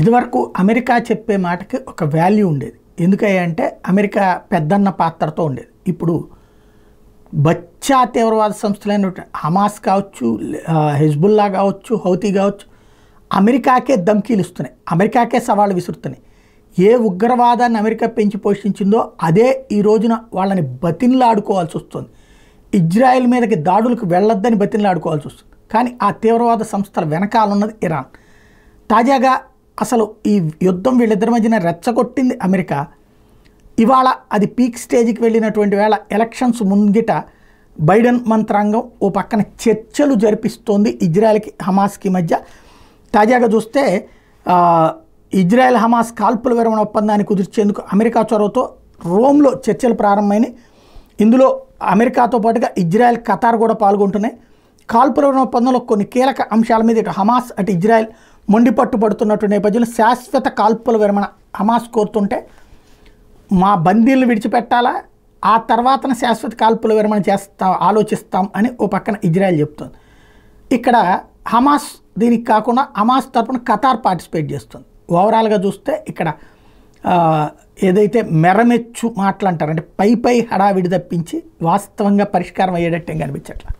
ఇదివరకు అమెరికా చెప్పే మాటకి ఒక వాల్యూ ఉండేది ఎందుకంటే అమెరికా పెద్దన్న పాత్రతో ఉండేది ఇప్పుడు బచ్చా తీవ్రవాద సంస్థలైన హమాస్ కావచ్చు హెజ్బుల్లా కావచ్చు హౌతీ కావచ్చు అమెరికాకే ధమ్కీలు ఇస్తున్నాయి అమెరికాకే సవాళ్ళు విసురుతున్నాయి ఏ ఉగ్రవాదాన్ని అమెరికా పెంచి పోషించిందో అదే ఈ రోజున వాళ్ళని బతిన్లాడుకోవాల్సి వస్తుంది ఇజ్రాయెల్ మీదకి దాడులకు వెళ్ళొద్దని బతిన్లాడుకోవాల్సి వస్తుంది కానీ ఆ తీవ్రవాద సంస్థల వెనకాలన్నది ఇరాన్ తాజాగా అసలు ఈ యుద్ధం వీళ్ళిద్దరి మధ్యన రెచ్చగొట్టింది అమెరికా ఇవాళ అది పీక్ స్టేజ్కి వెళ్ళినటువంటి వేళ ఎలక్షన్స్ ముంగిట బైడెన్ మంత్రాంగం ఓ పక్కన చర్చలు జరిపిస్తోంది ఇజ్రాయెల్కి హమాస్కి మధ్య తాజాగా చూస్తే ఇజ్రాయెల్ హమాస్ కాల్పుల విరమణ ఒప్పందాన్ని కుదిర్చేందుకు అమెరికా చొరవతో రోమ్లో చర్చలు ప్రారంభమైనవి ఇందులో అమెరికాతో పాటుగా ఇజ్రాయెల్ ఖతార్ కూడా పాల్గొంటున్నాయి కాల్పుల విరమణ ఒప్పందంలో కొన్ని కీలక అంశాల మీద ఇటు హమాస్ అటు ఇజ్రాయెల్ మొండి పట్టుబడుతున్నట్టు నేపథ్యంలో శాశ్వత కాల్పుల విరమణ హమాస్ కోరుతుంటే మా బందీలను విడిచిపెట్టాలా ఆ తర్వాతన శాశ్వత కాల్పుల విరమణ చేస్తాం ఆలోచిస్తాం అని ఓ పక్కన ఇజ్రాయెల్ చెప్తుంది ఇక్కడ హమాస్ దీనికి కాకుండా హమాస్ తరపున ఖతార్ పార్టిసిపేట్ చేస్తుంది ఓవరాల్గా చూస్తే ఇక్కడ ఏదైతే మెరమెచ్చు మాటలు అంటారు అంటే పై పై హడావిడి తప్పించి వాస్తవంగా పరిష్కారం అయ్యేటట్టు కనిపించట్లా